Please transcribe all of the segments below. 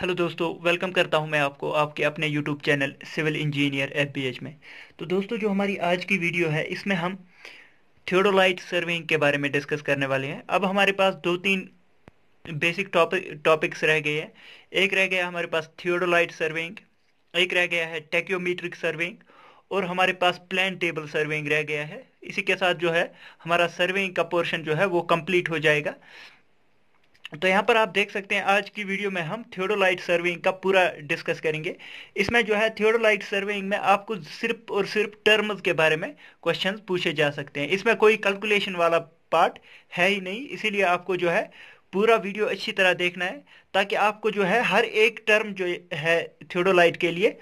Hello दोस्तों welcome करता हूं मैं आपको आपके अपने YouTube channel civil engineer F में तो दोस्तों जो हमारी आज की वीडियो है इसमें हम थियोडोलाइट सर्विंग के बारे में डिस्कस करने वाले हैं अब हमारे पास दो तीन बेसिक टॉपिक टॉपिक्स रह गए हैं एक रह गया हमारे पास थियोडोलाइट सर्विंग एक रह गया है टेक्योमीट्रिक सर्विंग और हमारे पास प्लान टेबल सर्विंग रह गया है इसी के साथ जो है हमारा सर्विंग का पोर्शन जो है वो कम्प्लीट हो जाएगा तो यहाँ पर आप देख सकते हैं आज की वीडियो में हम थियोडोलाइट सर्विंग का पूरा डिस्कस करेंगे इसमें जो है थियोडोलाइट सर्विंग में आपको सिर्फ और सिर्फ टर्म्स के बारे में क्वेश्चन पूछे जा सकते हैं इसमें कोई कैलकुलेशन वाला पार्ट है ही नहीं इसीलिए आपको जो है पूरा वीडियो अच्छी तरह देखना है ताकि आपको जो है हर एक टर्म जो है थियोडोलाइट के लिए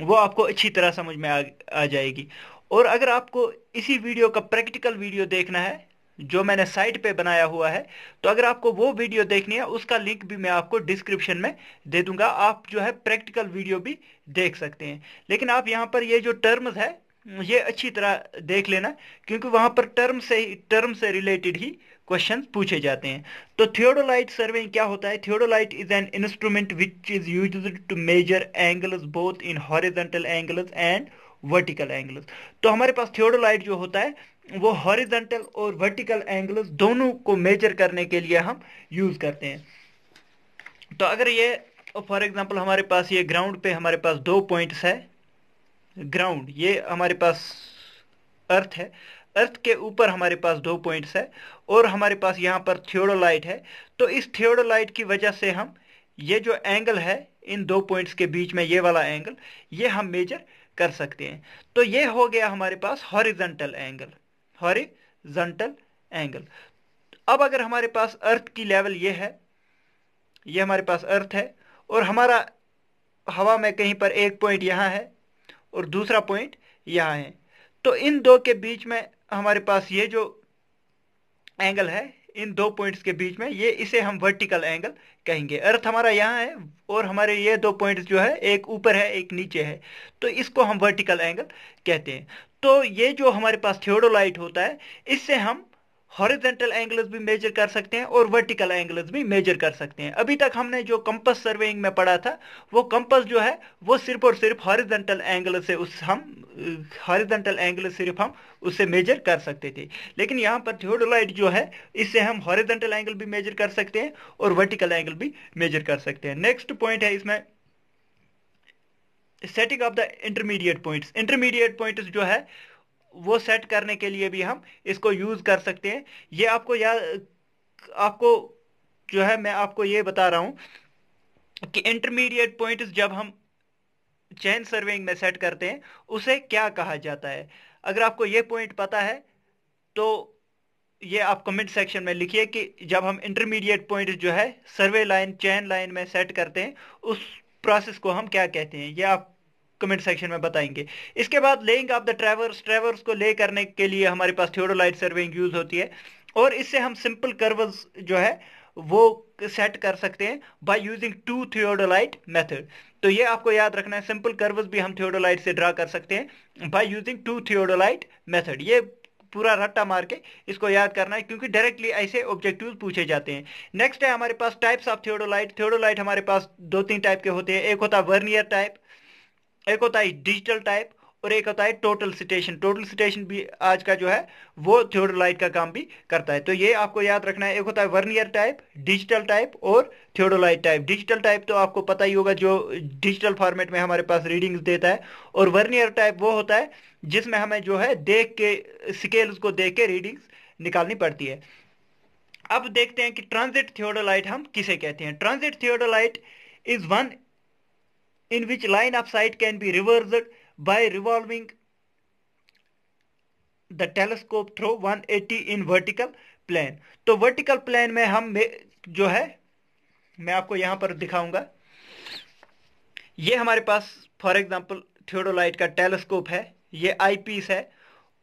वो आपको अच्छी तरह समझ में आ, आ जाएगी और अगर आपको इसी वीडियो का प्रैक्टिकल वीडियो देखना है जो मैंने साइट पे बनाया हुआ है तो अगर आपको वो वीडियो देखनी है उसका लिंक भी मैं आपको डिस्क्रिप्शन में दे दूंगा आप जो है प्रैक्टिकल वीडियो भी देख सकते हैं लेकिन आप यहाँ पर ये जो टर्म्स है ये अच्छी तरह देख लेना क्योंकि वहां पर टर्म से टर्म से रिलेटेड ही क्वेश्चन पूछे जाते हैं तो थियोडोलाइट सर्वे क्या होता है theodolite is an instrument which is use to measure angles both in horizontal angles and vertical angles तो हमारे पास थियोडोलाइट जो होता है वो हॉरिजेंटल और वर्टिकल एंगल दोनों को मेजर करने के लिए हम यूज़ करते हैं तो अगर ये फॉर एग्जांपल हमारे पास ये ग्राउंड पे हमारे पास दो पॉइंट्स है ग्राउंड ये हमारे पास अर्थ है अर्थ के ऊपर हमारे पास दो पॉइंट्स है और हमारे पास यहाँ पर थियोडोलाइट है तो इस थियोडोलाइट की वजह से हम ये जो एंगल है इन दो पॉइंट्स के बीच में ये वाला एंगल ये हम मेजर कर सकते हैं तो ये हो गया हमारे पास हॉरिजेंटल एंगल हॉरिजेंटल एंगल अब अगर हमारे पास अर्थ की लेवल ये है ये हमारे पास अर्थ है और हमारा हवा में कहीं पर एक पॉइंट यहाँ है और दूसरा पॉइंट यहाँ है तो इन दो के बीच में हमारे पास ये जो एंगल है इन दो पॉइंट्स के बीच में ये इसे हम वर्टिकल एंगल कहेंगे अर्थ हमारा यहाँ है और हमारे ये दो पॉइंट्स जो है एक ऊपर है एक नीचे है तो इसको हम वर्टिकल एंगल कहते हैं तो ये जो हमारे पास थियोडोलाइट होता है इससे हम हॉरिजेंटल एंगल्स भी मेजर कर सकते हैं और वर्टिकल एंगल्स भी मेजर कर सकते हैं अभी तक हमने जो कंपस सर्वेइंग में पढ़ा था वो कंपस जो है वो सिर्फ और सिर्फ हॉरिजेंटल एंगल से उस हम हॉरिजेंटल एंगल सिर्फ हम उससे मेजर कर सकते थे लेकिन यहाँ पर थियोडोलाइट जो है इससे हम हॉरिजेंटल एंगल भी मेजर कर सकते हैं और वर्टिकल एंगल भी मेजर कर सकते हैं नेक्स्ट पॉइंट है इसमें setting of the intermediate points intermediate points जो है वो सेट करने के लिए भी हम इसको यूज़ कर सकते हैं ये आपको या आपको जो है मैं आपको ये बता रहा हूं कि इंटरमीडिएट पॉइंट्स जब हम चैन सर्विंग में सेट करते हैं उसे क्या कहा जाता है अगर आपको ये पॉइंट पता है तो ये आप कमेंट सेक्शन में लिखिए कि जब हम इंटरमीडिएट पॉइंट जो है सर्वे लाइन चैन लाइन में सेट करते हैं उस प्रोसेस को हम क्या कहते हैं ये आप कमेंट सेक्शन में बताएंगे इसके बाद laying of the traverse traverse को ले करने के लिए हमारे पास थियोडोलाइट सर्विंग यूज होती है और इससे हम सिंपल कर्वस जो है वो सेट कर सकते हैं by using two theodolite method तो ये आपको याद रखना है सिंपल कर्वस भी हम थियोडोलाइट से ड्रा कर सकते हैं by using two theodolite method ये पूरा रट्टा मार के इसको याद करना है क्योंकि डायरेक्टली ऐसे ऑब्जेक्टिव पूछे जाते हैं नेक्स्ट है हमारे पास टाइप्स ऑफ थियोडोलाइट थियोडोलाइट हमारे पास दो तीन टाइप के होते हैं एक होता है वर्नियर टाइप एक होता है डिजिटल टाइप और एक होता है टोटल सिटेशन टोटल सिटेशन भी आज का जो है वो थियोडोलाइट का काम भी करता है तो ये आपको याद रखना है एक होता है वर्नियर टाइप डिजिटल टाइप और थियोडोलाइट टाइप डिजिटल टाइप तो आपको पता ही होगा जो डिजिटल फॉर्मेट में हमारे पास रीडिंग्स देता है और वर्नियर टाइप वो होता है जिसमें हमें जो है देख के स्केल्स को देख के रीडिंग्स निकालनी पड़ती है अब देखते हैं कि ट्रांजिट थियोडोलाइट हम किसे कहते हैं transit theodolite is one in which line of sight can be reversed by revolving the telescope through 180 in vertical plane. तो vertical plane में हम जो है मैं आपको यहां पर दिखाऊंगा ये हमारे पास फॉर एग्जाम्पल थियोडोलाइट का टेलीस्कोप है ये आईपीस है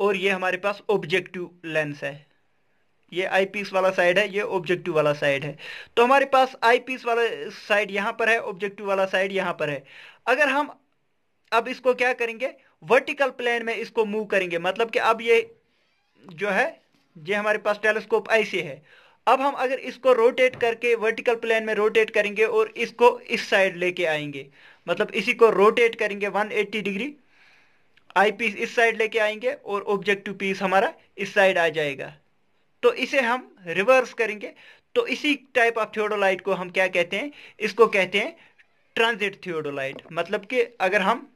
और ये हमारे पास ऑब्जेक्टिव लेंस है ये आई पीस वाला साइड है ये ऑब्जेक्टिव वाला साइड है तो हमारे पास आई पीस वाला साइड यहां पर है ऑब्जेक्टिव वाला साइड यहां पर है अगर हम अब इसको क्या करेंगे वर्टिकल प्लेन में इसको मूव करेंगे मतलब कि अब ये जो है ये हमारे पास टेलीस्कोप ऐसे है अब हम अगर इसको रोटेट करके वर्टिकल प्लेन में रोटेट करेंगे और इसको इस साइड लेके आएंगे मतलब इसी को रोटेट करेंगे 180 डिग्री आई पीस इस साइड लेके आएंगे और ऑब्जेक्टिव पीस हमारा इस साइड आ जाएगा तो इसे हम रिवर्स करेंगे तो इसी टाइप ऑफ थियोडोलाइट को हम क्या कहते हैं इसको कहते हैं ट्रांजिट थियोडोलाइट मतलब कि अगर हम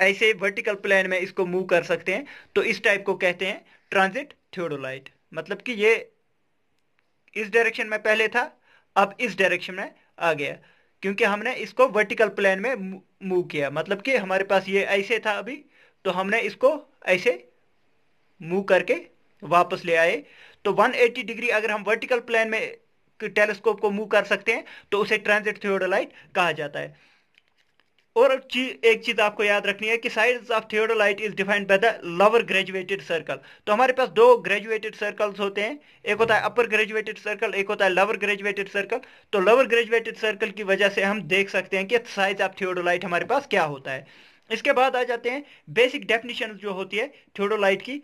ऐसे वर्टिकल प्लेन में इसको मूव कर सकते हैं तो इस टाइप को कहते हैं ट्रांजिट थियोडोलाइट मतलब कि ये इस डायरेक्शन में पहले था अब इस डायरेक्शन में आ गया क्योंकि हमने इसको वर्टिकल प्लेन में मूव किया मतलब कि हमारे पास ये ऐसे था अभी तो हमने इसको ऐसे मूव करके वापस ले आए तो 180 डिग्री अगर हम वर्टिकल प्लेन में टेलीस्कोप को मूव कर सकते हैं तो उसे ट्रांजिट थियोडोलाइट कहा जाता है और ची, एक चीज आपको याद रखनी है कि size of theodolite is defined by the lower graduated circle तो हमारे पास दो ग्रेजुएटेड सर्कल्स होते हैं एक होता है अपर ग्रेजुएटेड सर्कल एक होता है लोअर ग्रेजुएटेड सर्कल तो लोअर ग्रेजुएटेड सर्कल की वजह से हम देख सकते हैं कि साइज ऑफ थियोडोलाइट हमारे पास क्या होता है इसके बाद आ जाते हैं बेसिक डेफिनेशन जो होती है थियोडोलाइट की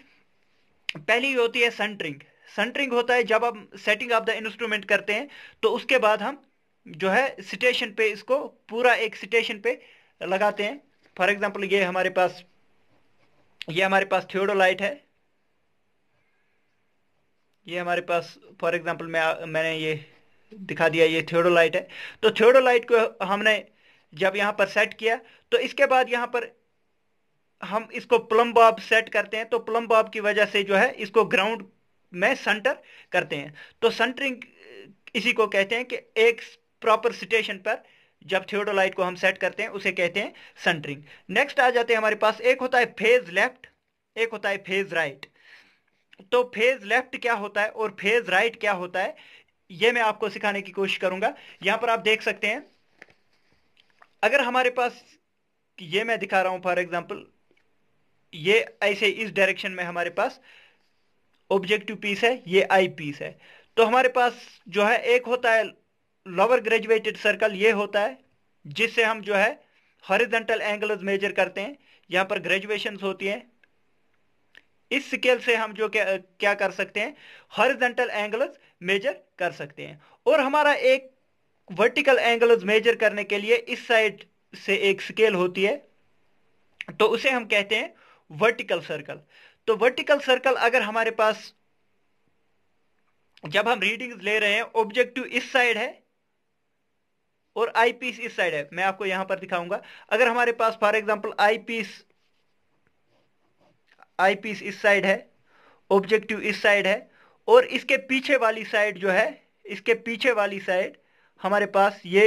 पहली होती है सेंटरिंग सेंटरिंग होता है जब हम सेटिंग ऑफ द इंस्ट्रूमेंट करते हैं तो उसके बाद हम जो है सिटेशन पे इसको पूरा एक सिटेशन पे लगाते हैं फॉर एग्जाम्पल ये हमारे पास ये हमारे पास थियोडोलाइट है ये हमारे पास फॉर एग्जाम्पल मैं मैंने ये दिखा दिया ये थियोडोलाइट है तो थियोडोलाइट को हमने जब यहाँ पर सेट किया तो इसके बाद यहाँ पर हम इसको प्लम बॉब सेट करते हैं तो प्लम बॉब की वजह से जो है इसको ग्राउंड में सेंटर करते हैं तो सेंटरिंग इसी को कहते हैं कि एक प्रॉपर सिटेशन पर जब थियोडोलाइट को हम सेट करते हैं उसे कहते हैं सेंटरिंग नेक्स्ट आ जाते हैं हमारे पास एक होता है फेज लेफ्ट एक होता है फेज राइट तो फेज लेफ्ट क्या होता है और फेज राइट क्या होता है ये मैं आपको सिखाने की कोशिश करूंगा यहां पर आप देख सकते हैं अगर हमारे पास ये मैं दिखा रहा हूं फॉर एग्जाम्पल ये ऐसे इस डायरेक्शन में हमारे पास ऑब्जेक्टिव पीस है ये आई पीस है तो हमारे पास जो है एक होता है लोअर ग्रेजुएटेड सर्कल ये होता है जिससे हम जो है हॉरिजेंटल एंगल्स मेजर करते हैं यहाँ पर ग्रेजुएशन होती हैं इस स्केल से हम जो क्या क्या कर सकते हैं हॉरिजेंटल एंगल्स मेजर कर सकते हैं और हमारा एक वर्टिकल एंगल्स मेजर करने के लिए इस साइड से एक स्केल होती है तो उसे हम कहते हैं वर्टिकल सर्कल तो वर्टिकल सर्कल अगर हमारे पास जब हम रीडिंग ले रहे हैं ऑब्जेक्टिव इस साइड है और आई पीस इस साइड है मैं आपको यहां पर दिखाऊंगा अगर हमारे पास for example eyepiece eyepiece इस साइड है ऑब्जेक्टिव इस साइड है और इसके पीछे वाली साइड जो है इसके पीछे वाली साइड हमारे पास ये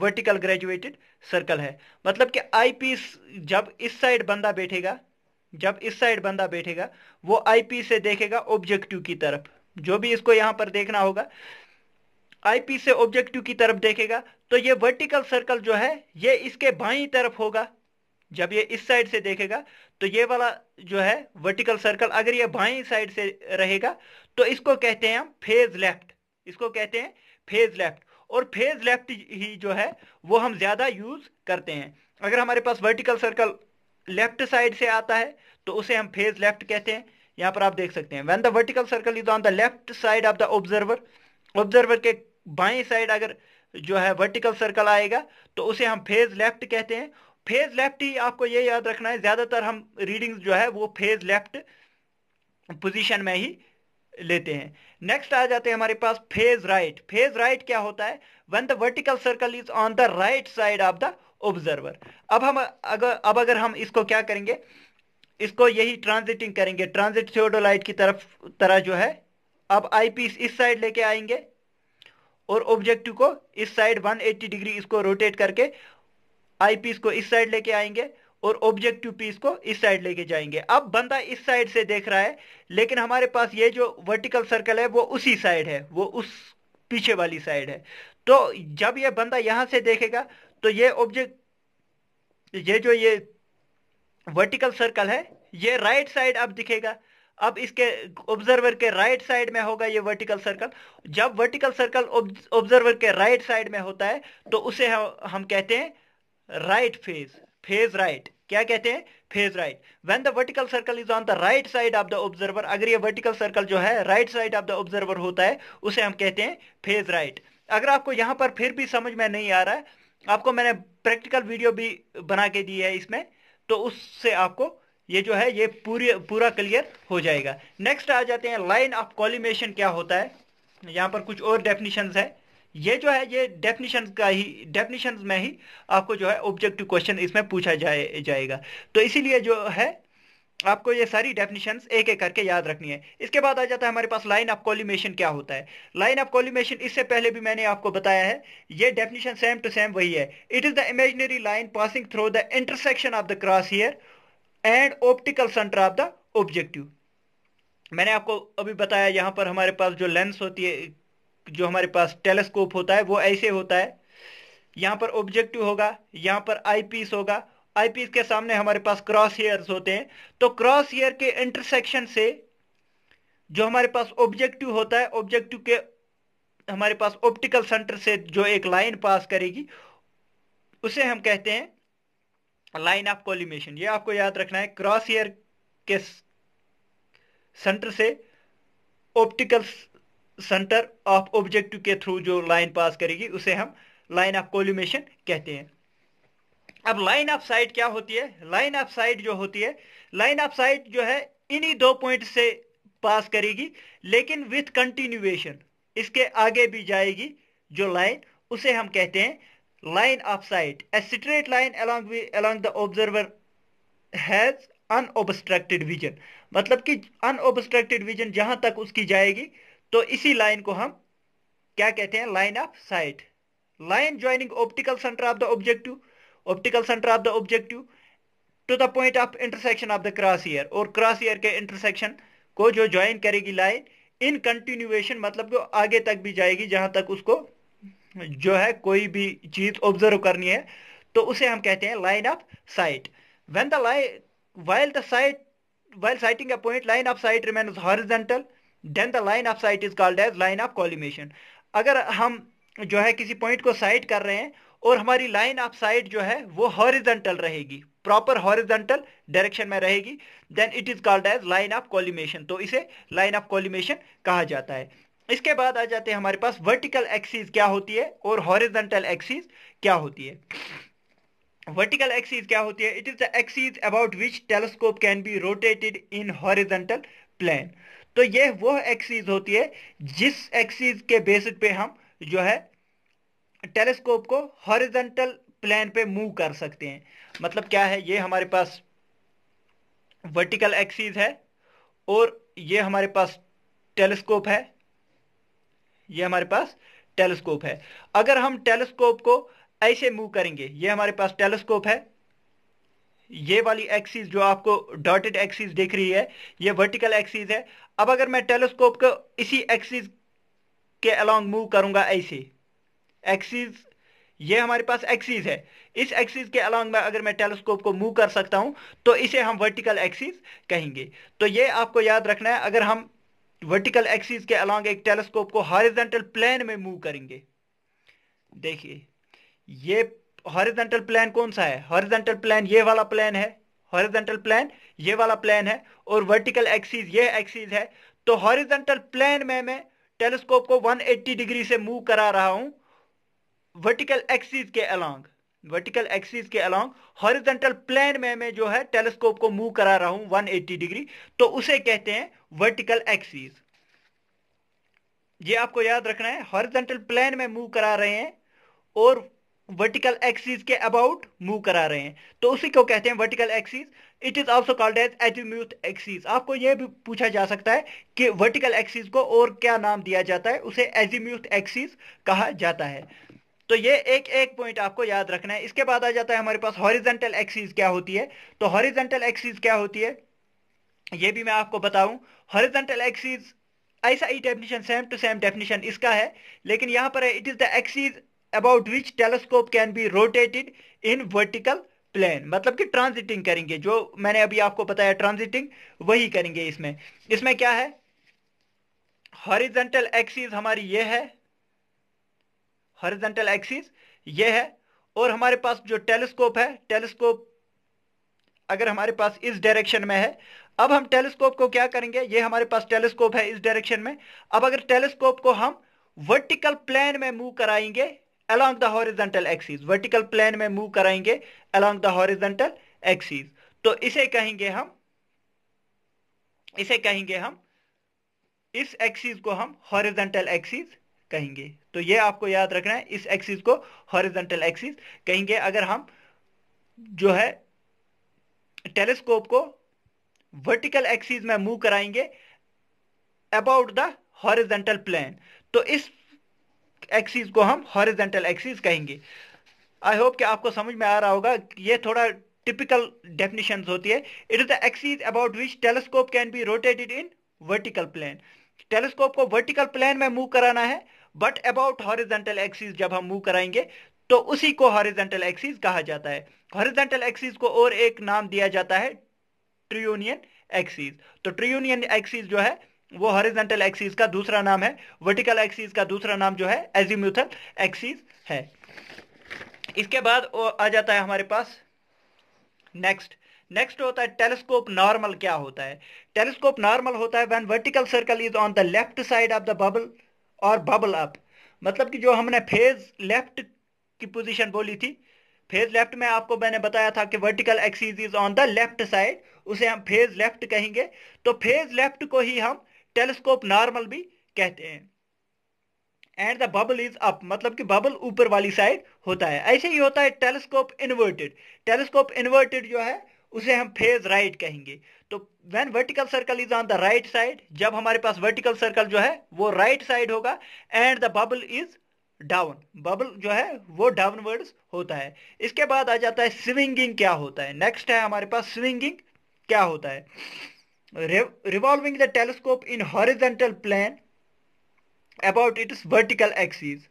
वर्टिकल ग्रेजुएटेड सर्कल है मतलब कि आई पीस जब इस साइड बंदा बैठेगा जब इस साइड बंदा बैठेगा वो आई से देखेगा ऑब्जेक्टिव की तरफ जो भी इसको यहां पर देखना होगा आईपी से ऑब्जेक्टिव की तरफ देखेगा तो ये वर्टिकल सर्कल जो है ये इसके बाई तरफ होगा जब ये इस साइड से देखेगा तो ये वाला जो है वर्टिकल सर्कल अगर ये बाई साइड से रहेगा तो इसको कहते हैं हम फेज लेफ्ट इसको कहते हैं फेज लेफ्ट और फेज लेफ्ट ही जो है वो हम ज़्यादा यूज़ करते हैं अगर हमारे पास वर्टिकल सर्कल लेफ्ट साइड से आता है तो उसे हम फेज लेफ्ट कहते हैं यहां पर आप देख सकते हैं when the vertical circle is on the left side of the observer observer के बाएं साइड अगर जो है वर्टिकल सर्कल आएगा तो उसे हम फेज लेफ्ट कहते हैं फेज लेफ्ट ही आपको ये याद रखना है ज़्यादातर हम रीडिंग्स जो है वो फेज लेफ्ट पोजीशन में ही लेते हैं नेक्स्ट आ जाते हैं हमारे पास फेज राइट फेज राइट क्या होता है when the vertical circle is on the right side of the observer अब हम अगर अब अगर हम इसको क्या करेंगे इसको यही ट्रांजिटिंग करेंगे ट्रांजिट थियोडोलाइट की तरफ तरह जो है अब आई पीस इस साइड लेके आएंगे और ऑब्जेक्टिव को इस साइड 180 डिग्री इसको रोटेट करके आई पीस को इस साइड लेके आएंगे और ऑब्जेक्टिव पीस को इस साइड लेके जाएंगे अब बंदा इस साइड से देख रहा है लेकिन हमारे पास ये जो वर्टिकल सर्कल है वो उसी साइड है वो उस पीछे वाली साइड है तो जब ये बंदा यहां से देखेगा तो ये ऑब्जेक्ट ये जो ये वर्टिकल सर्कल है ये राइट साइड अब दिखेगा अब इसके ऑब्जर्वर के राइट साइड में होगा ये वर्टिकल सर्कल जब वर्टिकल सर्कल ऑब्जर्वर के राइट साइड में होता है तो उसे हम कहते हैं राइट फेज फेज राइट क्या कहते हैं face right when the vertical circle is on the right side of the observer अगर ये वर्टिकल सर्कल जो है right side of the observer होता है उसे हम कहते हैं फेज राइट अगर आपको यहां पर फिर भी समझ में नहीं आ रहा है आपको मैंने प्रैक्टिकल वीडियो भी बना के दी है इसमें तो उससे आपको ये जो है ये पूरी पूरा क्लियर हो जाएगा नेक्स्ट आ जाते हैं लाइन ऑफ कॉलिमेशन क्या होता है यहां पर कुछ और डेफिनेशन है ये जो है ये डेफिनेशन का ही डेफिनेशन में ही आपको जो है ऑब्जेक्टिव क्वेश्चन इसमें पूछा जाए जाएगा तो इसीलिए जो है आपको ये सारी डेफिनेशन एक एक करके याद रखनी है इसके बाद आ जाता है हमारे पास लाइन ऑफ कॉलिमेशन क्या होता है लाइन ऑफ कॉलिमेशन इससे पहले भी मैंने आपको बताया है ये डेफिनेशन सेम टू सेम वही है it is the imaginary line passing through the intersection of the cross hair and optical centre of the objective मैंने आपको अभी बताया यहाँ पर हमारे पास जो लेंस होती है जो हमारे पास टेलीस्कोप होता है वो ऐसे होता है यहाँ पर ऑब्जेक्टिव होगा यहाँ पर आईपीस होगा आईपीस के सामने हमारे पास क्रॉस हेयर्स होते हैं तो क्रॉस हेयर के इंटरसेक्शन से जो हमारे पास ऑब्जेक्टिव होता है ऑब्जेक्टिव के हमारे पास ऑप्टिकल सेंटर से जो एक लाइन पास करेगी उसे हम कहते हैं लाइन ऑफ कॉलिमेशन ये आपको याद रखना है क्रॉस हेयर के सेंटर से ऑप्टिकल सेंटर ऑफ ऑब्जेक्टिव के थ्रू जो लाइन पास करेगी उसे हम लाइन ऑफ कोल्यूमेशन कहते हैं अब लाइन ऑफ साइट क्या होती है लाइन ऑफ साइट जो होती है लाइन ऑफ साइट जो है इन्हीं दो पॉइंट से पास करेगी लेकिन विथ कंटिन्यूएशन इसके आगे भी जाएगी जो लाइन उसे हम कहते हैं line of sight a straight line along along the observer has unobstructed vision मतलब कि अनऑब्स्ट्रक्टेड विजन जहां तक उसकी जाएगी तो इसी लाइन को हम क्या कहते हैं line of sight line joining optical centre of the objective optical centre of the objective to the point of intersection of the cross hair और क्रॉस ईयर के इंटरसेक्शन को जो ज्वाइन करेगी लाइन इन कंटिन्यूएशन मतलब जो आगे तक भी जाएगी जहां तक उसको जो है कोई भी चीज ऑब्जर्व करनी है तो उसे हम कहते हैं line of sight when the line while the sight while sighting point line of sight sight horizontal then the line of sight is called as line of collimation अगर हम जो है किसी पॉइंट को साइट कर रहे हैं और हमारी लाइन ऑफ साइट जो है वो हॉरिजेंटल रहेगी प्रॉपर हॉरिजेंटल डायरेक्शन में रहेगी then it is called as line of collimation तो इसे लाइन ऑफ कॉलिमेशन कहा जाता है इसके बाद आ जाते हैं हमारे पास वर्टिकल एक्सीज क्या होती है और हॉरिजेंटल एक्सीज क्या होती है वर्टिकल एक्सीज क्या होती है it is the axis about which telescope can be rotated in horizontal plane तो ये वो एक्सीज होती है जिस एक्सीज के बेसिस पे हम जो है टेलीस्कोप को हॉरिजेंटल प्लेन पे मूव कर सकते हैं मतलब क्या है ये हमारे पास वर्टिकल एक्सीज है और ये हमारे पास टेलीस्कोप है ये हमारे पास टेलीस्कोप है अगर हम टेलीस्कोप को ऐसे मूव करेंगे ये हमारे पास टेलीस्कोप है ये वाली एक्सिस जो आपको डॉटेड एक्सिस दिख रही है ये वर्टिकल एक्सिस है अब अगर मैं टेलीस्कोप को इसी एक्सिस के अलोंग मूव करूंगा ऐसे एक्सिस ये हमारे पास एक्सिस है इस एक्सिस के अलोंग में अगर मैं टेलीस्कोप को मूव कर सकता हूं तो इसे हम वर्टिकल एक्सिस कहेंगे तो ये आपको याद रखना है अगर हम वर्टिकल एक्सिस के अलोंग एक टेलीस्कोप को हॉरिजेंटल प्लेन में मूव करेंगे देखिए ये हॉरिजेंटल प्लान कौन सा है हॉरिजेंटल प्लान ये वाला प्लान है हॉरिजेंटल प्लान ये वाला प्लान है और वर्टिकल एक्सीज ये एक्सीज है तो हॉरिजेंटल प्लान में मैं टेलीस्कोप को 180 डिग्री से मूव करा रहा हूं वर्टिकल एक्सीज के अलॉन्ग वर्टिकल एक्सिस के अलोंग हॉरिजेंटल प्लान में मैं जो है टेलीस्कोप को मूव करा रहा हूं 180 डिग्री तो उसे कहते हैं वर्टिकल एक्सिस ये आपको याद रखना है हॉरिजेंटल प्लान में मूव करा रहे हैं और वर्टिकल एक्सिस के अबाउट मूव करा रहे हैं तो उसी को कहते हैं vertical axis it is also called as azimuth axis आपको यह भी पूछा जा सकता है कि वर्टिकल एक्सिस को और क्या नाम दिया जाता है उसे एजीम्यूथ एक्सिस कहा जाता है तो ये एक एक पॉइंट आपको याद रखना है इसके बाद आ जाता है हमारे पास हॉरिजेंटल एक्सिस क्या होती है तो हॉरिजेंटल एक्सिस क्या होती है ये भी मैं आपको बताऊं हॉरिजेंटल एक्सिस ऐसा ही definition same to same definition इसका है लेकिन यहां पर है it is the axis about which telescope can be rotated in vertical plane मतलब कि ट्रांजिटिंग करेंगे जो मैंने अभी आपको बताया ट्रांजिटिंग वही करेंगे इसमें इसमें क्या है हॉरिजेंटल एक्सिस हमारी ये है हॉरिजेंटल एक्सिस ये है और हमारे पास जो टेलीस्कोप है टेलीस्कोप अगर हमारे पास इस डायरेक्शन में है अब हम टेलीस्कोप को क्या करेंगे ये हमारे पास टेलीस्कोप है इस डायरेक्शन में अब अगर टेलीस्कोप को हम वर्टिकल प्लेन में मूव कराएंगे along the horizontal axis vertical plane में move कराएंगे along the horizontal axis तो इसे कहेंगे हम इसे कहेंगे हम इस एक्सिस को हम हॉरिजेंटल एक्सिस कहेंगे तो ये आपको याद रखना है इस एक्सिस को हॉरिजेंटल एक्सिस कहेंगे अगर हम जो है टेलीस्कोप को वर्टिकल एक्सिस में मूव कराएंगे अबाउट द हॉरिजेंटल प्लेन तो इस एक्सिस को हम हॉरिजेंटल एक्सिस कहेंगे आई होप कि आपको समझ में आ रहा होगा ये थोड़ा टिपिकल डेफिनेशन होती है it is the axis about which telescope can be rotated in vertical plane telescope को वर्टिकल प्लेन में मूव कराना है बट अबाउट हॉरिजेंटल एक्सिस जब हम मूव कराएंगे तो उसी को हॉरिजेंटल एक्सिस कहा जाता है हॉरिजेंटल एक्सिस को और एक नाम दिया जाता है ट्रियूनियन एक्सिस तो ट्रियूनियन एक्सिस जो है वो हॉरिजेंटल एक्सिस का दूसरा नाम है वर्टिकल एक्सिस का दूसरा नाम जो है एजिम्यूथल एक्सिस है इसके बाद आ जाता है हमारे पास नेक्स्ट नेक्स्ट होता है टेलीस्कोप नॉर्मल क्या होता है टेलीस्कोप नॉर्मल होता है when vertical circle is on the left side of the bubble और बबल अप मतलब कि जो हमने फेज लेफ्ट की पोजीशन बोली थी फेज लेफ्ट में आपको मैंने बताया था कि vertical axis is on the left side उसे हम फेज लेफ्ट कहेंगे तो फेज लेफ्ट को ही हम टेलीस्कोप नॉर्मल भी कहते हैं and the bubble is up मतलब कि बबल ऊपर वाली साइड होता है ऐसे ही होता है टेलीस्कोप इन्वर्टेड टेलीस्कोप इन्वर्टेड जो है उसे हम फेज राइट कहेंगे तो when vertical circle is on the right side जब हमारे पास वर्टिकल सर्कल जो है वो राइट right साइड होगा and the bubble is down bubble जो है वो डाउनवर्ड्स होता है इसके बाद आ जाता है स्विंगिंग क्या होता है नेक्स्ट है हमारे पास स्विंगिंग क्या होता है revolving the telescope in horizontal plane about its vertical axis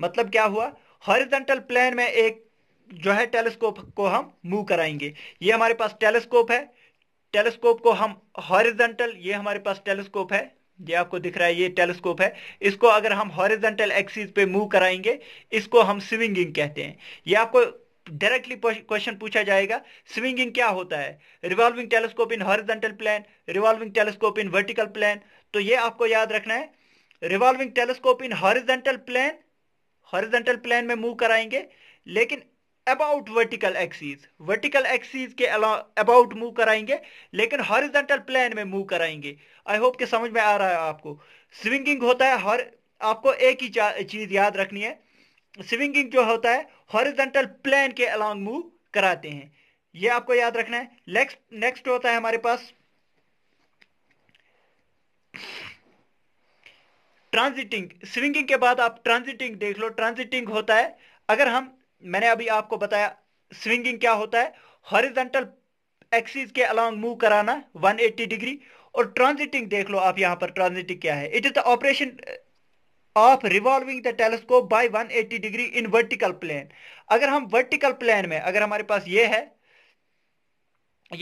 मतलब क्या हुआ हॉरिजेंटल प्लेन में एक जो है टेलीस्कोप को हम मूव कराएंगे ये हमारे पास टेलीस्कोप है टेलीस्कोप को हम हॉरिजेंटल ये हमारे पास टेलीस्कोप है ये आपको दिख रहा है ये टेलीस्कोप है इसको अगर हम हॉरिजेंटल एक्सिस पे मूव कराएंगे इसको हम स्विंगिंग कहते हैं ये आपको डायरेक्टली क्वेश्चन पूछा जाएगा स्विंगिंग क्या होता है revolving telescope in horizontal plane revolving telescope in vertical plane तो ये आपको याद रखना है revolving telescope in horizontal plane horizontal plane में मूव कराएंगे लेकिन about vertical axis vertical axis के अबाउट मूव कराएंगे लेकिन हॉरिजेंटल प्लेन में मूव कराएंगे आई होप के समझ में आ रहा है आपको स्विंगिंग होता है हर आपको एक ही चीज याद रखनी है स्विंगिंग जो होता है हॉरिजेंटल प्लेन के अलॉन्ग मूव कराते हैं ये आपको याद रखना है नेक्स्ट नेक्स्ट होता है हमारे पास ट्रांजिटिंग स्विंगिंग के बाद आप ट्रांजिटिंग देख लो ट्रांजिटिंग होता है अगर हम मैंने अभी आपको बताया स्विंगिंग क्या होता है हॉरिजेंटल एक्सिस के अलॉन्ग मूव कराना 180 डिग्री और ट्रांजिटिंग देख लो आप यहां पर ट्रांजिटिंग क्या है it is the operation of revolving the telescope by 180 degree in vertical plane अगर हम वर्टिकल प्लेन में अगर हमारे पास ये है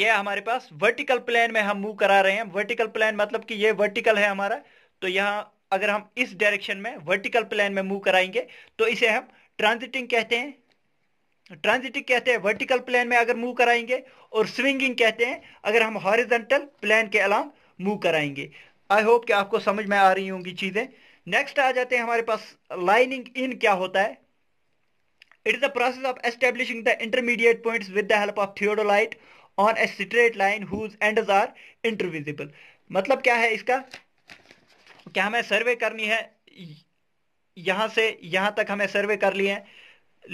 ये हमारे पास वर्टिकल प्लेन में हम मूव करा रहे हैं वर्टिकल प्लेन मतलब कि ये वर्टिकल है हमारा तो यहाँ अगर हम इस डायरेक्शन में वर्टिकल प्लेन में मूव कराएंगे तो इसे हम ट्रांजिटिंग कहते हैं ट्रांजिटिंग कहते हैं वर्टिकल प्लेन में अगर मूव कराएंगे और स्विंगिंग कहते हैं अगर हम हॉरिजेंटल प्लेन के अलाम मूव कराएंगे आई होप कि आपको समझ में आ रही होंगी चीज़ें नेक्स्ट आ जाते हैं हमारे पास लाइनिंग इन क्या होता है it is the process of establishing the intermediate point with the help of theodolite on a straight line whose end are intervisible मतलब क्या है इसका क्या हमें सर्वे करनी है यहां से यहां तक हमें सर्वे कर लिए हैं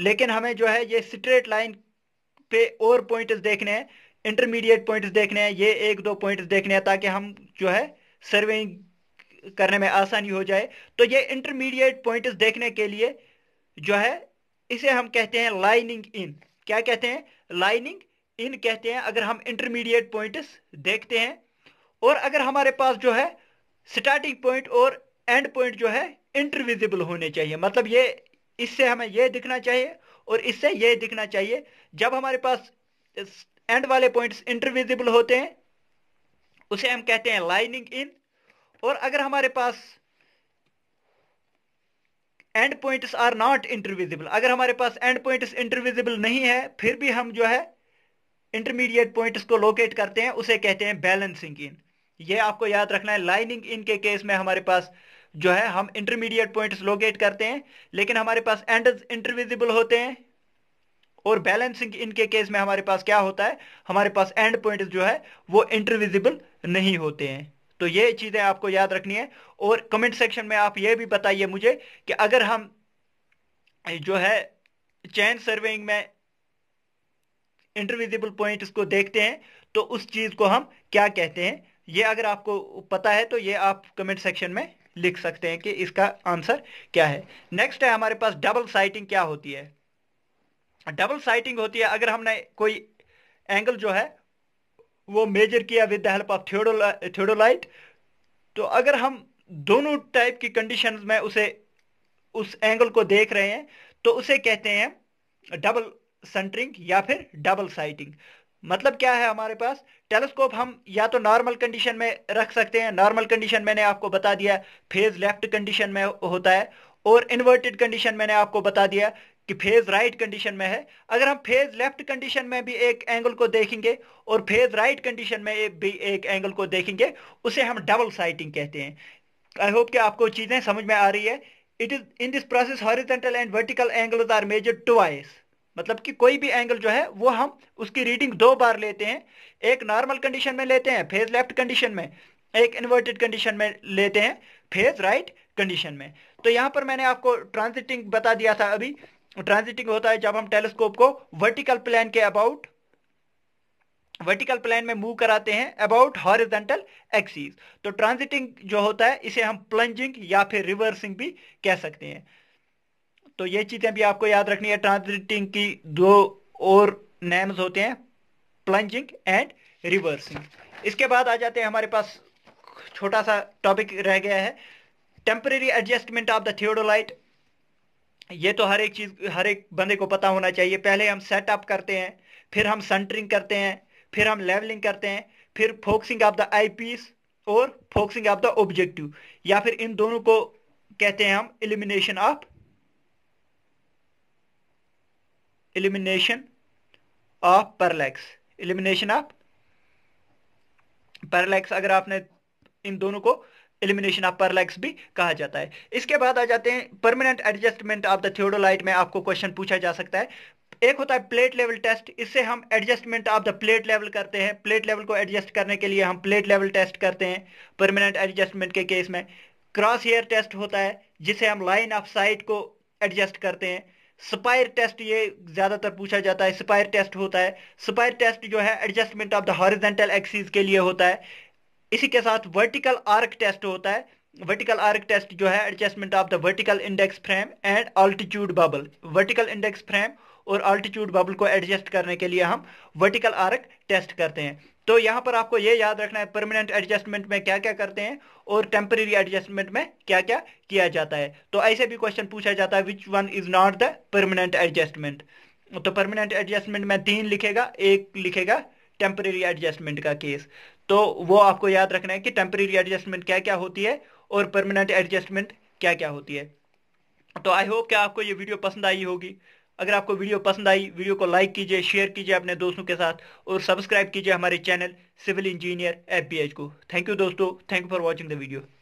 लेकिन हमें जो है ये स्ट्रेट लाइन पे और पॉइंट्स देखने हैं इंटरमीडिएट पॉइंट्स देखने हैं ये एक दो पॉइंट्स देखने हैं ताकि हम जो है सर्वेइंग करने में आसानी हो जाए तो ये इंटरमीडिएट पॉइंट्स देखने के लिए जो है इसे हम कहते हैं लाइनिंग इन क्या कहते हैं लाइनिंग इन कहते हैं अगर हम इंटरमीडिएट पॉइंट्स देखते हैं और अगर हमारे पास जो है स्टार्टिंग पॉइंट और एंड पॉइंट जो है इंटरविजिबल होने चाहिए मतलब ये इससे हमें ये दिखना चाहिए और इससे ये दिखना चाहिए जब हमारे पास एंड वाले पॉइंट्स इंटरविजिबल होते हैं उसे हम कहते हैं लाइनिंग इन और अगर हमारे पास end points are not intervisible अगर हमारे पास एंड पॉइंट्स इंटरविजिबल नहीं है फिर भी हम जो है इंटरमीडिएट पॉइंट्स को लोकेट करते हैं उसे कहते हैं बैलेंसिंग इन ये आपको याद रखना है लाइनिंग इन के केस में हमारे पास जो है हम इंटरमीडिएट पॉइंट्स लोकेट करते हैं लेकिन हमारे पास एंड इंटरविजिबल होते हैं और बैलेंसिंग इनके केस में हमारे पास क्या होता है हमारे पास एंड पॉइंट जो है वो इंटरविजिबल नहीं होते हैं तो ये चीज़ें आपको याद रखनी है और कमेंट सेक्शन में आप ये भी बताइए मुझे कि अगर हम जो है चैन सर्वेइंग में इंटरविजिबल पॉइंट्स को देखते हैं तो उस चीज़ को हम क्या कहते हैं ये अगर आपको पता है तो ये आप कमेंट सेक्शन में लिख सकते हैं कि इसका आंसर क्या है नेक्स्ट है हमारे पास डबल साइटिंग क्या होती है डबल साइटिंग होती है अगर हमने कोई एंगल जो है वो मेजर किया with the help of theodolite theodolite तो अगर हम दोनों टाइप की कंडीशंस में उसे उस एंगल को देख रहे हैं तो उसे कहते हैं डबल सेंटरिंग या फिर डबल साइटिंग मतलब क्या है हमारे पास टेलीस्कोप हम या तो नॉर्मल कंडीशन में रख सकते हैं नॉर्मल कंडीशन मैंने आपको बता दिया फेज लेफ्ट कंडीशन में होता है और इन्वर्टेड कंडीशन मैंने आपको बता दिया कि फेज राइट कंडीशन में है अगर हम फेज लेफ्ट कंडीशन में भी एक एंगल को देखेंगे और फेज राइट कंडीशन में भी एक एंगल को देखेंगे उसे हम डबल साइटिंग कहते हैं आई होप कि आपको चीज़ें समझ में आ रही है it is in this process horizontal and vertical angle are measure twice मतलब कि कोई भी एंगल जो है वो हम उसकी रीडिंग दो बार लेते हैं एक नॉर्मल कंडीशन में लेते हैं फेज लेफ्ट कंडीशन में एक इन्वर्टेड कंडीशन में लेते हैं फेज राइट कंडीशन में तो यहां पर मैंने आपको ट्रांजिटिंग बता दिया था अभी ट्रांजिटिंग होता है जब हम टेलीस्कोप को वर्टिकल प्लेन के अबाउट वर्टिकल प्लेन में मूव कराते हैं अबाउट हॉरिजेंटल एक्सीज तो ट्रांजिटिंग जो होता है इसे हम प्लंजिंग या फिर रिवर्सिंग भी कह सकते हैं तो ये चीजें भी आपको याद रखनी है ट्रांजिटिंग की दो और नेम्स होते हैं प्लंजिंग एंड रिवर्सिंग इसके बाद आ जाते हैं हमारे पास छोटा सा टॉपिक रह गया है temporary adjustment of the theodolite ये तो हर एक चीज हर एक बंदे को पता होना चाहिए पहले हम सेटअप करते हैं फिर हम सेंटरिंग करते हैं फिर हम लेवलिंग करते हैं फिर focusing of the eyepiece और फोकसिंग ऑफ द ऑब्जेक्टिव या फिर इन दोनों को कहते हैं हम elimination of elimination of parallax elimination of parallax अगर आपने इन दोनों को एलिमिनेशन ऑफ पैरलैक्स भी कहा जाता है इसके बाद आ जाते हैं permanent adjustment of the theodolite में आपको क्वेश्चन पूछा जा सकता है एक होता है प्लेट लेवल टेस्ट इससे हम adjustment of the plate level करते हैं प्लेट लेवल को एडजस्ट करने के लिए हम प्लेट लेवल टेस्ट करते हैं परमानेंट एडजस्टमेंट के केस में क्रॉस हेयर टेस्ट होता है जिसे हम लाइन ऑफ साइट को एडजस्ट करते हैं स्पायर टेस्ट ये ज़्यादातर पूछा जाता है स्पायर टेस्ट होता है स्पायर टेस्ट जो है adjustment of the horizontal axis के लिए होता है इसी के साथ वर्टिकल आर्क टेस्ट होता है वर्टिकल आर्क टेस्ट जो है adjustment of the vertical index frame and altitude bubble vertical index frame और अल्टीट्यूड बबल को एडजस्ट करने के लिए हम वर्टिकल आर्क टेस्ट करते हैं तो यहां पर आपको यह याद रखना है परमानेंट एडजस्टमेंट में क्या क्या करते हैं और टेम्परेरी एडजस्टमेंट में क्या क्या किया जाता है तो ऐसे भी क्वेश्चन पूछा जाता है which one is not the permanent adjustment तो परमानेंट एडजस्टमेंट में तीन लिखेगा एक लिखेगा टेम्परेरी एडजस्टमेंट का केस तो वो आपको याद रखना है कि टेम्परेरी एडजस्टमेंट क्या क्या होती है और परमानेंट एडजस्टमेंट क्या क्या होती है तो आई होप कि आपको ये वीडियो पसंद आई होगी अगर आपको वीडियो पसंद आई वीडियो को लाइक कीजिए शेयर कीजिए अपने दोस्तों के साथ और सब्सक्राइब कीजिए हमारे चैनल सिविल इंजीनियर एफ को थैंक यू दोस्तों thank you for watching the video